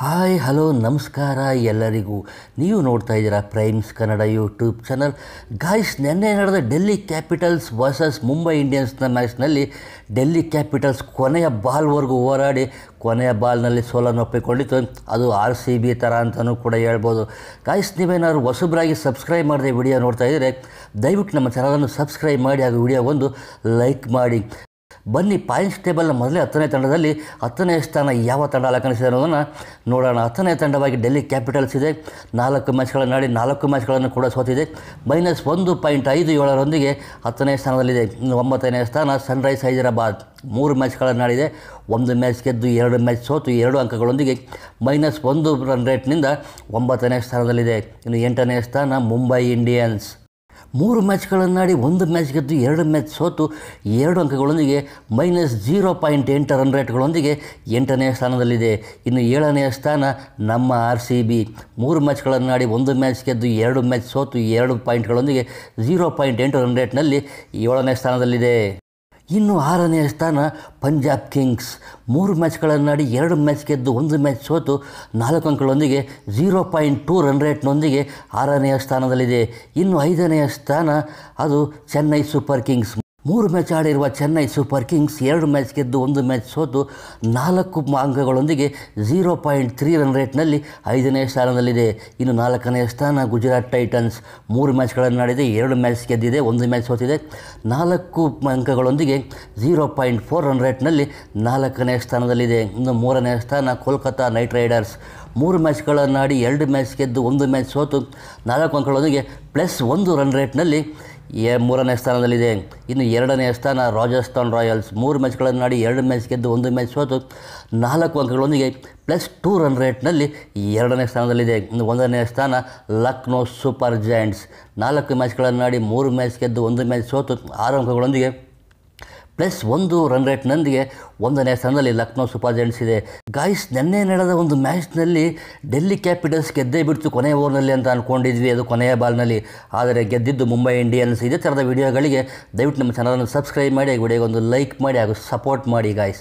hi hello ನಮಸ್ಕಾರ ಎಲ್ಲರಿಗೂ ನೀವು ನೋಡ್ತಾ ಇದ್ದೀರಾ Primes Kannada YouTube channel guys ನಿನ್ನೆ ನಡೆದ ಡೆಲ್ಲಿ ಕ್ಯಾಪಿಟಲ್ಸ್ ವರ್ಸಸ್ ಮುಂಬೈ ಇಂಡಿಯನ್ಸ್ನ ಮ್ಯಾಚ್ನಲ್ಲಿ ಡೆಲ್ಲಿ ಕ್ಯಾಪಿಟಲ್ಸ್ ಕೊನೆಯ ಬಾಲ್ವರೆಗೂ ಹೋರಾಡಿ ಕೊನೆಯ ಬಾಲ್ನಲ್ಲಿ ಒಪ್ಪಿಕೊಂಡಿತ್ತು ಅದು ಆರ್ ಸಿ ಬಿ ಥರ ಅಂತಲೂ ಕೂಡ ಹೇಳ್ಬೋದು ಗಾಯ್ಸ್ ನೀವೇನಾದ್ರು ಹೊಸಬ್ರಾಗಿ ಸಬ್ಸ್ಕ್ರೈಬ್ ಮಾಡದೆ ವಿಡಿಯೋ ನೋಡ್ತಾ ಇದ್ದರೆ ದಯವಿಟ್ಟು ನಮ್ಮ ಚಾನಲನ್ನು ಸಬ್ಸ್ಕ್ರೈಬ್ ಮಾಡಿ ಹಾಗೂ ವಿಡಿಯೋ ಒಂದು ಲೈಕ್ ಮಾಡಿ ಬನ್ನಿ ಪಾಯಿಂಟ್ಸ್ ಟೇಬಲ್ನ ಮೊದಲೇ ಹತ್ತನೇ ತಂಡದಲ್ಲಿ ಹತ್ತನೇ ಸ್ಥಾನ ಯಾವ ತಂಡ ಅಲಂಕರಿಸಿದೆ ಅನ್ನೋದನ್ನು ನೋಡೋಣ ಹತ್ತನೇ ತಂಡವಾಗಿ ಡೆಲ್ಲಿ ಕ್ಯಾಪಿಟಲ್ಸ್ ಇದೆ ನಾಲ್ಕು ಮ್ಯಾಚ್ಗಳನ್ನು ಆಡಿ ನಾಲ್ಕು ಮ್ಯಾಚ್ಗಳನ್ನು ಕೂಡ ಸೋತಿದೆ ಮೈನಸ್ ಒಂದು ಪಾಯಿಂಟ್ ಐದು ಏಳರೊಂದಿಗೆ ಹತ್ತನೇ ಸ್ಥಾನದಲ್ಲಿದೆ ಒಂಬತ್ತನೇ ಸ್ಥಾನ ಸನ್ರೈಸ್ ಹೈದರಾಬಾದ್ ಮೂರು ಮ್ಯಾಚ್ಗಳನ್ನು ಆಡಿದೆ ಒಂದು ಮ್ಯಾಚ್ ಗೆದ್ದು ಎರಡು ಮ್ಯಾಚ್ ಸೋತು ಎರಡು ಅಂಕಗಳೊಂದಿಗೆ ಮೈನಸ್ ಒಂದು ರನ್ ರೇಟ್ನಿಂದ ಒಂಬತ್ತನೇ ಸ್ಥಾನದಲ್ಲಿದೆ ಇನ್ನು ಎಂಟನೇ ಸ್ಥಾನ ಮುಂಬೈ ಇಂಡಿಯನ್ಸ್ ಮೂರು ಮ್ಯಾಚ್ಗಳನ್ನಾಡಿ ಒಂದು ಮ್ಯಾಚ್ ಗೆದ್ದು ಎರಡು ಮ್ಯಾಚ್ ಸೋತು ಎರಡು ಅಂಕಗಳೊಂದಿಗೆ ಮೈನಸ್ ಜೀರೋ ಪಾಯಿಂಟ್ ಎಂಟು ರನ್ ರೇಟ್ಗಳೊಂದಿಗೆ ಎಂಟನೇ ಸ್ಥಾನದಲ್ಲಿದೆ ಇನ್ನು ಏಳನೆಯ ಸ್ಥಾನ ನಮ್ಮ ಆರ್ ಸಿ ಬಿ ಮೂರು ಮ್ಯಾಚ್ಗಳನ್ನಾಡಿ ಒಂದು ಮ್ಯಾಚ್ ಗೆದ್ದು ಎರಡು ಮ್ಯಾಚ್ ಸೋತು ಎರಡು ಪಾಯಿಂಟ್ಗಳೊಂದಿಗೆ ಜೀರೋ ಪಾಯಿಂಟ್ ಎಂಟು ರನ್ ರೇಟ್ನಲ್ಲಿ ಏಳನೇ ಸ್ಥಾನದಲ್ಲಿದೆ ಇನ್ನು ಆರನೆಯ ಸ್ಥಾನ ಪಂಜಾಬ್ ಕಿಂಗ್ಸ್ ಮೂರು ಮ್ಯಾಚ್ಗಳನ್ನಾಡಿ ಎರಡು ಮ್ಯಾಚ್ ಗೆದ್ದು ಒಂದು ಮ್ಯಾಚ್ ಸೋತು ನಾಲ್ಕು ಅಂಕಗಳೊಂದಿಗೆ ಜೀರೋ ಪಾಯಿಂಟ್ ಟೂ ರನ್ ರೇಟ್ನೊಂದಿಗೆ ಆರನೆಯ ಸ್ಥಾನದಲ್ಲಿದೆ ಇನ್ನು ಐದನೆಯ ಸ್ಥಾನ ಅದು ಚೆನ್ನೈ ಸೂಪರ್ ಕಿಂಗ್ಸ್ ಮೂರು ಮ್ಯಾಚ್ ಆಡಿರುವ ಚೆನ್ನೈ ಸೂಪರ್ ಕಿಂಗ್ಸ್ ಎರಡು ಮ್ಯಾಚ್ ಗೆದ್ದು ಒಂದು ಮ್ಯಾಚ್ ಸೋತು ನಾಲ್ಕು ಅಂಕಗಳೊಂದಿಗೆ ಝೀರೋ ಪಾಯಿಂಟ್ ತ್ರೀ ರನ್ ರೇಟ್ನಲ್ಲಿ ಐದನೇ ಸ್ಥಾನದಲ್ಲಿದೆ ಇನ್ನು ನಾಲ್ಕನೇ ಸ್ಥಾನ ಗುಜರಾತ್ ಟೈಟನ್ಸ್ ಮೂರು ಮ್ಯಾಚ್ಗಳನ್ನು ಆಡಿದೆ ಎರಡು ಮ್ಯಾಚ್ ಗೆದ್ದಿದೆ ಒಂದು ಮ್ಯಾಚ್ ಸೋತಿದೆ ನಾಲ್ಕು ಅಂಕಗಳೊಂದಿಗೆ ಝೀರೋ ಪಾಯಿಂಟ್ ಫೋರ್ ರನ್ ರೇಟ್ನಲ್ಲಿ ನಾಲ್ಕನೇ ಸ್ಥಾನದಲ್ಲಿದೆ ಇನ್ನು ಮೂರನೇ ಸ್ಥಾನ ಕೋಲ್ಕತ್ತಾ ನೈಟ್ ರೈಡರ್ಸ್ ಮೂರು ಮ್ಯಾಚ್ಗಳನ್ನಾಡಿ ಎರಡು ಮ್ಯಾಚ್ ಗೆದ್ದು ಒಂದು ಮ್ಯಾಚ್ ಸೋತು ನಾಲ್ಕು ಅಂಕಗಳೊಂದಿಗೆ ಪ್ಲಸ್ ಒಂದು ರನ್ ರೇಟ್ನಲ್ಲಿ ಎ ಮೂರನೇ ಸ್ಥಾನದಲ್ಲಿದೆ ಇನ್ನು ಎರಡನೇ ಸ್ಥಾನ ರಾಜಸ್ಥಾನ್ ರಾಯಲ್ಸ್ ಮೂರು ಮ್ಯಾಚ್ಗಳನ್ನು ನಾಡಿ ಎರಡು ಮ್ಯಾಚ್ ಗೆದ್ದು ಒಂದು ಮ್ಯಾಚ್ ಸೋತು ನಾಲ್ಕು ಅಂಕಗಳೊಂದಿಗೆ ಪ್ಲಸ್ ಟೂ ರನ್ ರೇಟ್ನಲ್ಲಿ ಎರಡನೇ ಸ್ಥಾನದಲ್ಲಿದೆ ಇನ್ನು ಒಂದನೇ ಸ್ಥಾನ ಲಕ್ನೋ ಸೂಪರ್ ಜಾಯಿಂಟ್ಸ್ ನಾಲ್ಕು ಮ್ಯಾಚ್ಗಳನ್ನಾಡಿ ಮೂರು ಮ್ಯಾಚ್ ಗೆದ್ದು ಒಂದು ಮ್ಯಾಚ್ ಸೋತು ಆರು ಅಂಕಗಳೊಂದಿಗೆ ಪ್ಲಸ್ ಒಂದು ರನ್ ರೇಟ್ನೊಂದಿಗೆ ಒಂದನೇ ಸ್ಥಾನದಲ್ಲಿ ಲಕ್ನೋ ಸೂಪರ್ ಜೈಂಟ್ಸ್ ಇದೆ ಗಾಯ್ಸ್ ನೆನ್ನೆ ನಡೆದ ಒಂದು ಮ್ಯಾಚ್ನಲ್ಲಿ ಡೆಲ್ಲಿ ಕ್ಯಾಪಿಟಲ್ಸ್ ಗೆದ್ದೇ ಬಿಡ್ತು ಕೊನೆಯ ಓವರ್ನಲ್ಲಿ ಅಂತ ಅಂದ್ಕೊಂಡಿದ್ವಿ ಅದು ಕೊನೆಯ ಬಾಲ್ನಲ್ಲಿ ಆದರೆ ಗೆದ್ದಿದ್ದು ಮುಂಬೈ ಇಂಡಿಯನ್ಸ್ ಇದೇ ಥರದ ವಿಡಿಯೋಗಳಿಗೆ ದಯವಿಟ್ಟು ನಮ್ಮ ಚಾನಲನ್ನು ಸಬ್ಸ್ಕ್ರೈಬ್ ಮಾಡಿ ವಿಡಿಯೋಗೆ ಒಂದು ಲೈಕ್ ಮಾಡಿ ಹಾಗೂ ಸಪೋರ್ಟ್ ಮಾಡಿ ಗಾಯ್ಸ್